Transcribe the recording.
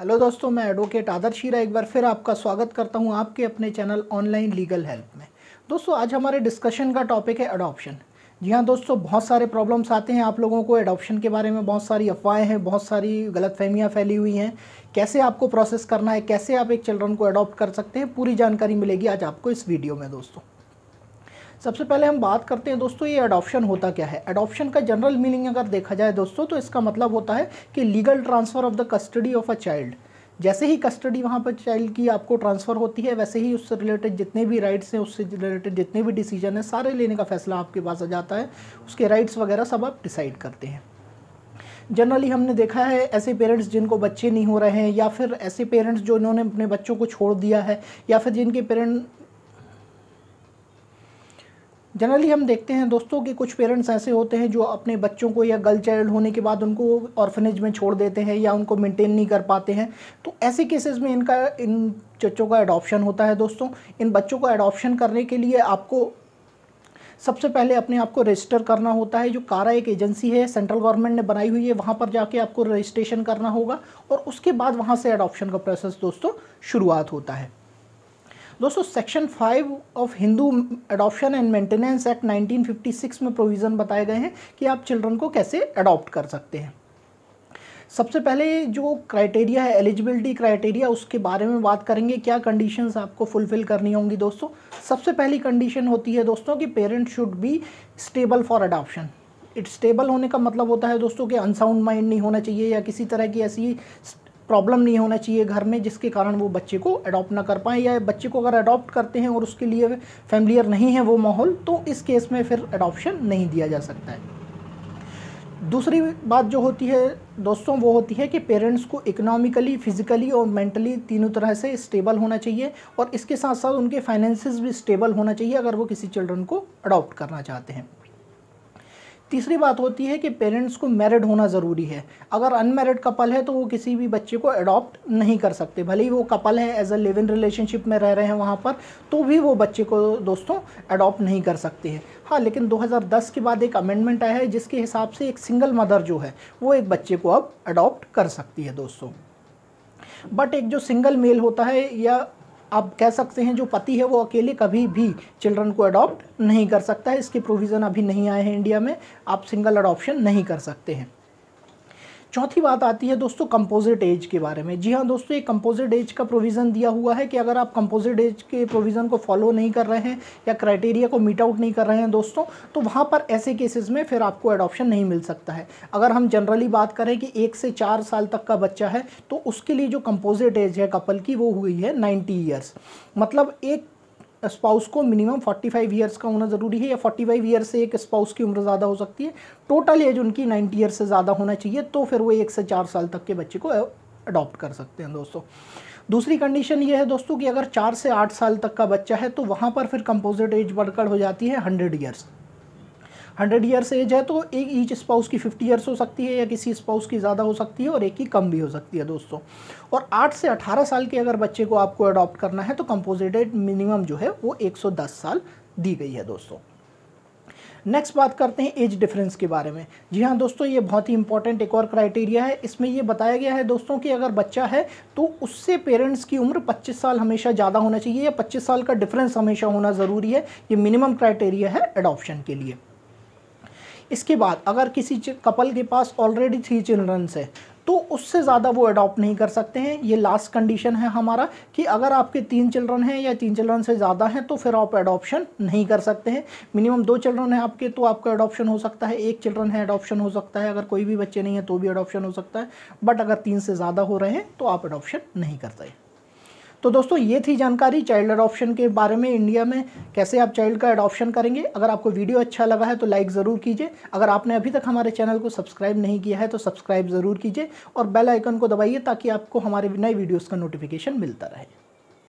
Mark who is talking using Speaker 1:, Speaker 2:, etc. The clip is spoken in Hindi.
Speaker 1: हेलो दोस्तों मैं एडवोकेट आदर्श शीरा एक बार फिर आपका स्वागत करता हूं आपके अपने चैनल ऑनलाइन लीगल हेल्प में दोस्तों आज हमारे डिस्कशन का टॉपिक है अडॉप्शन जी हाँ दोस्तों बहुत सारे प्रॉब्लम्स आते हैं आप लोगों को एडॉप्शन के बारे में बहुत सारी अफवाहें हैं बहुत सारी गलत फहमियाँ फैली हुई हैं कैसे आपको प्रोसेस करना है कैसे आप एक चिल्ड्रन को अडॉप्ट कर सकते हैं पूरी जानकारी मिलेगी आज आपको इस वीडियो में दोस्तों सबसे पहले हम बात करते हैं दोस्तों ये अडॉप्शन होता क्या है अडॉप्शन का जनरल मीनिंग अगर देखा जाए दोस्तों तो इसका मतलब होता है कि legal transfer of the custody of a child जैसे ही कस्टडी वहाँ पर चाइल्ड की आपको ट्रांसफ़र होती है वैसे ही उससे रिलेटेड जितने भी राइट्स हैं उससे रिलेटेड जितने भी डिसीजन हैं सारे लेने का फैसला आपके पास आ जाता है उसके राइट्स वगैरह सब आप डिसाइड करते हैं जनरली हमने देखा है ऐसे पेरेंट्स जिनको बच्चे नहीं हो रहे हैं या फिर ऐसे पेरेंट्स जो इन्होंने अपने बच्चों को छोड़ दिया है या फिर जिनके पेरेंट जनरली हम देखते हैं दोस्तों कि कुछ पेरेंट्स ऐसे होते हैं जो अपने बच्चों को या गर्ल चाइल्ड होने के बाद उनको ऑर्फनेज में छोड़ देते हैं या उनको मेंटेन नहीं कर पाते हैं तो ऐसे केसेस में इनका इन बच्चों का एडॉप्शन होता है दोस्तों इन बच्चों को एडॉप्शन करने के लिए आपको सबसे पहले अपने आप को रजिस्टर करना होता है जो कारा एक एजेंसी है सेंट्रल गवर्नमेंट ने बनाई हुई है वहाँ पर जाके आपको रजिस्ट्रेशन करना होगा और उसके बाद वहाँ से एडॉप्शन का प्रोसेस दोस्तों शुरुआत होता है दोस्तों section five of Hindu adoption and maintenance act 1956 में प्रोविज़न बताए गए हैं कि आप चिल्ड्रन को कैसे अडॉप्ट कर सकते हैं सबसे पहले जो क्राइटेरिया है एलिजिबिलिटी क्राइटेरिया उसके बारे में बात करेंगे क्या कंडीशंस आपको फुलफ़िल करनी होंगी दोस्तों सबसे पहली कंडीशन होती है दोस्तों कि parent should be stable for adoption stable होने का मतलब होता है दोस्तों कि अनसाउंड माइंड नहीं होना चाहिए या किसी तरह की ऐसी प्रॉब्लम नहीं होना चाहिए घर में जिसके कारण वो बच्चे को अडॉप्ट ना कर पाएँ या बच्चे को अगर अडॉप्ट करते हैं और उसके लिए फैमिलियर नहीं है वो माहौल तो इस केस में फिर अडॉप्शन नहीं दिया जा सकता है दूसरी बात जो होती है दोस्तों वो होती है कि पेरेंट्स को इकोनॉमिकली फिजिकली और मेंटली तीनों तरह से स्टेबल होना चाहिए और इसके साथ साथ उनके फाइनेंसिस भी स्टेबल होना चाहिए अगर वो किसी चिल्ड्रन को अडॉप्ट करना चाहते हैं तीसरी बात होती है कि पेरेंट्स को मैरिड होना ज़रूरी है अगर अनमेरिड कपल है तो वो किसी भी बच्चे को अडॉप्ट नहीं कर सकते भले ही वो कपल है as a live in relationship में रह रहे हैं वहाँ पर तो भी वो बच्चे को दोस्तों अडॉप्ट नहीं कर सकते हैं हाँ लेकिन 2010 के बाद एक अमेंडमेंट आया है जिसके हिसाब से एक सिंगल मदर जो है वो एक बच्चे को अब अडॉप्ट कर सकती है दोस्तों बट एक जो सिंगल मेल होता है या आप कह सकते हैं जो पति है वो अकेले कभी भी चिल्ड्रन को अडॉप्ट नहीं कर सकता है इसके प्रोविज़न अभी नहीं आए हैं इंडिया में आप सिंगल अडॉप्शन नहीं कर सकते हैं चौथी बात आती है दोस्तों कंपोजिट एज के बारे में जी हाँ दोस्तों ये कंपोजिट एज का प्रोविज़न दिया हुआ है कि अगर आप कंपोजिट एज के प्रोविज़न को फॉलो नहीं कर रहे हैं या क्राइटेरिया को मीट आउट नहीं कर रहे हैं दोस्तों तो वहाँ पर ऐसे केसेस में फिर आपको एडॉप्शन नहीं मिल सकता है अगर हम जनरली बात करें कि एक से चार साल तक का बच्चा है तो उसके लिए जो कंपोजिट एज है कपल की वो हुई है नाइन्टी ईयर्स मतलब एक स्पाउस को मिनिमम 45 ईयर्स का होना ज़रूरी है या 45 ईयर्स से एक स्पाउस की उम्र ज़्यादा हो सकती है टोटल एज उनकी 90 ईयर से ज़्यादा होना चाहिए तो फिर वो एक से चार साल तक के बच्चे को अडॉप्ट कर सकते हैं दोस्तों दूसरी कंडीशन ये है दोस्तों कि अगर चार से आठ साल तक का बच्चा है तो वहाँ पर फिर कंपोजिट एज बढ़कर हो जाती है hundred years hundred years age है तो एक ईच स्पाउस की फिफ्टी ईयर्स हो सकती है या किसी स्पाउस की ज़्यादा हो सकती है और एक ही कम भी हो सकती है दोस्तों और आठ से अठारह साल के अगर बच्चे को आपको अडॉप्ट करना है तो कंपोजिटेड मिनिमम जो है वो एक साल दी गई है दोस्तों नेक्स्ट बात करते हैं एज डिफरेंस के बारे में जी हाँ दोस्तों ये बहुत ही इंपॉर्टेंट एक और क्राइटेरिया है इसमें ये बताया गया है दोस्तों कि अगर बच्चा है तो उससे पेरेंट्स की उम्र 25 साल हमेशा ज़्यादा होना चाहिए या 25 साल का डिफरेंस हमेशा होना ज़रूरी है ये मिनिमम क्राइटेरिया है एडॉप्शन के लिए इसके बाद अगर किसी कपल के पास ऑलरेडी थ्री चिल्ड्रंस है तो उससे ज़्यादा वो अडॉप्ट नहीं कर सकते हैं ये लास्ट कंडीशन है हमारा कि अगर आपके तीन चिल्ड्रन हैं या तीन चिल्ड्रन से ज़्यादा हैं तो फिर आप एडॉप्शन नहीं कर सकते हैं मिनिमम दो चिल्ड्रन हैं आपके तो आपका एडॉप्शन हो सकता है एक चिल्ड्रन है एडॉप्शन हो सकता है अगर कोई भी बच्चे नहीं है तो भी एडॉप्शन हो सकता है बट अगर तीन से ज़्यादा हो रहे हैं तो आप एडॉप्शन नहीं करते तो दोस्तों ये थी जानकारी चाइल्ड अडॉप्शन के बारे में इंडिया में कैसे आप चाइल्ड का अडॉप्शन करेंगे अगर आपको वीडियो अच्छा लगा है तो लाइक ज़रूर कीजिए अगर आपने अभी तक हमारे चैनल को सब्सक्राइब नहीं किया है तो सब्सक्राइब ज़रूर कीजिए और बेल आइकन को दबाइए ताकि आपको हमारे नए वीडियोज़ का नोटिफिकेशन मिलता रहे